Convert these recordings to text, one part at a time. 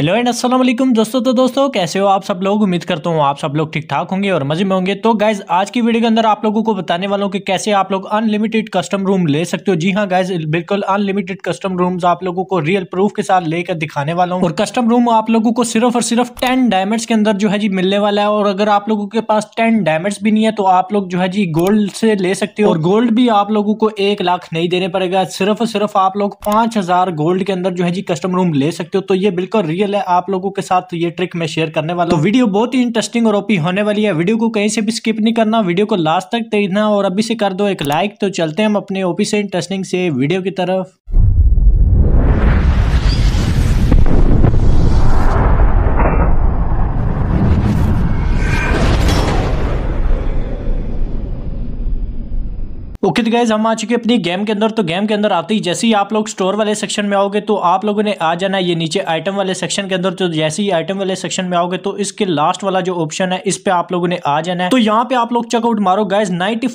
hello and अस्सलाम वालेकुम दोस्तों तो दोस्तों कैसे हो आप सब लोग उम्मीद करता हूँ आप सब लोग ठीक ठाक होंगे और मजे में होंगे तो गाइज आज की वीडियो के अंदर आप लोगों को बताने वाला हूँ कि कैसे आप लोग अनलिमिटेड कस्टम रूम ले सकते हो जी हाँ गाइज बिल्कुल अनलिमिटेड कस्टम रूम्स आप लोगों को रियल प्रूफ के साथ लेकर दिखाने वाला हूँ और कस्टम रूम आप लोगों को सिर्फ और सिर्फ टेन डायमंड्स के अंदर जो है जी मिलने वाला है और अगर आप लोगों के पास टेन डायमंड्स भी नहीं है तो आप लोग जो है जी गोल्ड से ले सकते हो और गोल्ड भी आप लोगों को एक लाख नहीं देने पड़ेगा सिर्फ और सिर्फ आप लोग पांच गोल्ड के अंदर जो है जी कस्टम रूम ले सकते हो तो ये बिल्कुल रियल पहले आप लोगों के साथ ये ट्रिक मैं शेयर करने वाला तो हूँ तो वीडियो बहुत ही इंटरेस्टिंग और ओपी होने वाली है वीडियो को कहीं से भी स्किप नहीं करना वीडियो को लास्ट तक देखना और अभी से कर दो एक लाइक तो चलते हैं हम अपने ओपी से इंटरेस्टिंग से वीडियो की तरफ ओके तो गैज हम आ चुके अपनी गेम के अंदर तो गेम के अंदर आते ही जैसे ही आप लोग स्टोर वाले सेक्शन में आओगे तो आप लोगों ने आ जाना ये नीचे आइटम वाले सेक्शन के अंदर तो जैसे ही आइटम वाले सेक्शन में आओगे तो इसके लास्ट वाला जो ऑप्शन है इस पे आप लोगों ने आ जाना है तो यहाँ पे आप लोग चेकआउट मारो गैज नाइन्टी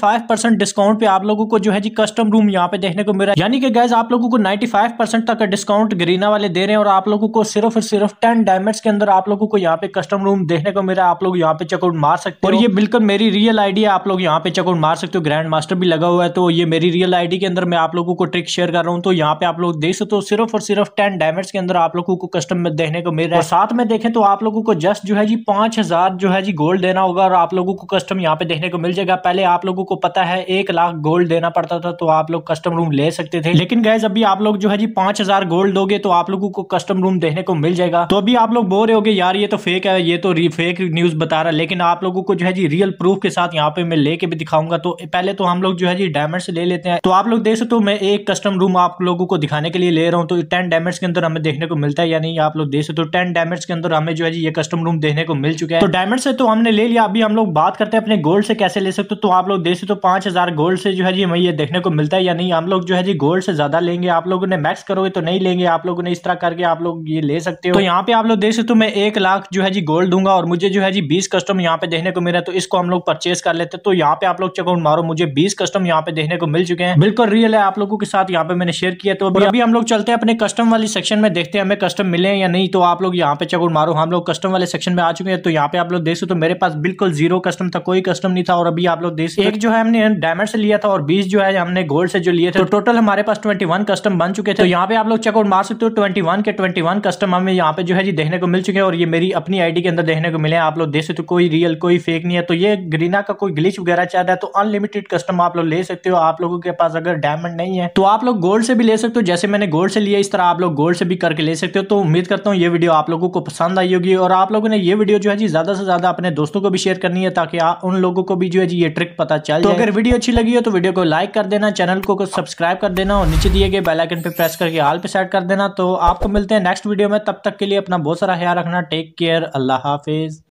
डिस्काउंट पे आप लोगों को जो है जी कस्टम रूम यहाँ पे देखने को मिला यानी कि गैज आप लोगों को नाइन्टी तक का डिस्काउंट ग्रीना वाले दे रहे हैं और आप लोगों को सिर्फ और सिर्फ टेन डायमंड के अंदर आप लोगों को यहाँ पे कस्टम रूम देखने को मिला आप लोग यहाँ पे चेकआउट मार सकते हो और ये बिल्कुल मेरी रियल आइडिया आप लोग यहाँ पे चेकआउट मार सकते हो ग्रैंड मास्टर भी लगा हुआ है तो ये मेरी रियल आईडी के अंदर मैं आप लोगों को ट्रिक शेयर कर रहा हूँ तो यहाँ पे आप लोग देख सकते हो सिर्फ और सिर्फ टेन डायमंड्स के अंदर आप लोगों को कस्टम में देखने को मिल रहा है साथ में देखें तो आप लोगों को जस्ट जो है जी पांच जो है जी गोल्ड देना होगा और आप लोगों को कस्टम यहाँ पे देखने को मिल जाएगा पहले आप लोगों को पता है एक लाख गोल्ड देना पड़ता था तो आप लोग कस्टम रूम ले सकते थे लेकिन गैस अभी आप लोग जो है जी पांच गोल्ड दोगे तो आप लोगों को कस्टम रूम देखने को मिल जाएगा तो अभी आप लोग बोल रहे हो यार ये तो फेक है ये तो फेक न्यूज बता रहा है लेकिन आप लोगों को जो है जी रियल प्रूफ के साथ यहाँ पे मैं लेके भी दिखाऊंगा तो पहले तो हम लोग जो है जी डायमंड्स ले लेते हैं तो आप लोग देख सकते हो मैं एक कस्टम रूम आप लोगों को दिखाने के लिए ले रहा हूँ तो टेन डायमंड्स के अंदर हमें देखने को मिलता है यानी आप लोग देख सकते हो टेन डायमंड के अंदर हमें जो है ये कस्टम रूम देखने को मिल चुका है तो डायमंड से तो हमने ले लिया अभी हम लोग बात करते हैं अपने गोल्ड से कैसे ले सकते हो तो आप लोग देख सकते हो पांच गोल्ड से जो है जी हमें ये देखने को मिलता है या नहीं हम लोग जो है जी गोल्ड से ज्यादा लेंगे आप लोगों ने मैक्स करोगे तो नहीं लेंगे आप लोगों ने इस तरह करके आप लोग ये ले सकते हो तो यहाँ पे आप लोग देख सकते हो मैं एक लाख जो है जी गोल्ड दूंगा और मुझे जो है जी बीस कस्टम यहाँ पे देखने को मिला तो इसको हम लोग परचेस कर लेते तो यहाँ पे आप लोग चेकआउट मारो मुझे बीस कस्टम यहाँ पे देखने को मिल चुके हैं बिल्कुल रियल है आप लोगों के साथ यहाँ पे मैंने शेयर किया तो अभी अभी हम लोग चलते हैं अपने कस्टम वाली सेक्शन में देखते हैं हमें कस्टम मिले या नहीं तो आप लोग यहाँ पे चकुर मारो हम लोग कस्टम वाले सेक्शन में आ चुके हैं तो यहाँ पे आप लोग देख सो तो मेरे पास बिल्कुल जीरो कस्टम था कोई कस्टम नहीं था और अभी आप लोग देख एक जो है हमने डायमंड से लिया था और बीस जो है हमने गोल्ड से जो लिए थे टोटल तो हमारे पास ट्वेंटी कस्टम बन चुके थे तो यहाँ पे आप लोग चकुर मार सकते हो ट्वेंटी के ट्वेंटी कस्टम हमें यहाँ पे जो है देखने को मिल चुके हैं और ये मेरी अपनी आईडी के अंदर देखने को मिले आप लोग देख सकते हो कोई रियल कोई फेक नहीं है तो ये ग्रीना का कोई ग्लिच वगैरह चाहता है तो अनलिमिटेड कस्टम आप लोग ले सकते हो आप लोगों के पास अगर डायमंड नहीं है तो आप लोग गोल्ड से भी ले सकते हो जैसे मैंने गोल्ड से लिया इस तरह आप लोग गोल्ड से भी करके ले सकते हो तो उम्मीद करता हूँ ये वीडियो आप लोगों को पसंद आई होगी और आप लोगों ने ये वीडियो जो है जी ज्यादा से ज्यादा अपने दोस्तों को भी शेयर करनी है ताकि उन लोगों को भी जो है जी ये ट्रिक पता चल तो अगर वीडियो अच्छी लगी हो तो वीडियो को लाइक कर देना चैनल को सब्सक्राइब कर देना और नीचे दिए गए बेलाइकन पर प्रेस करके हाल पे सेट कर देना तो आपको मिलते हैं नेक्स्ट वीडियो में तब तक के लिए अपना बहुत सारा ख्याल रखना टेक केयर अल्लाह हाफिज़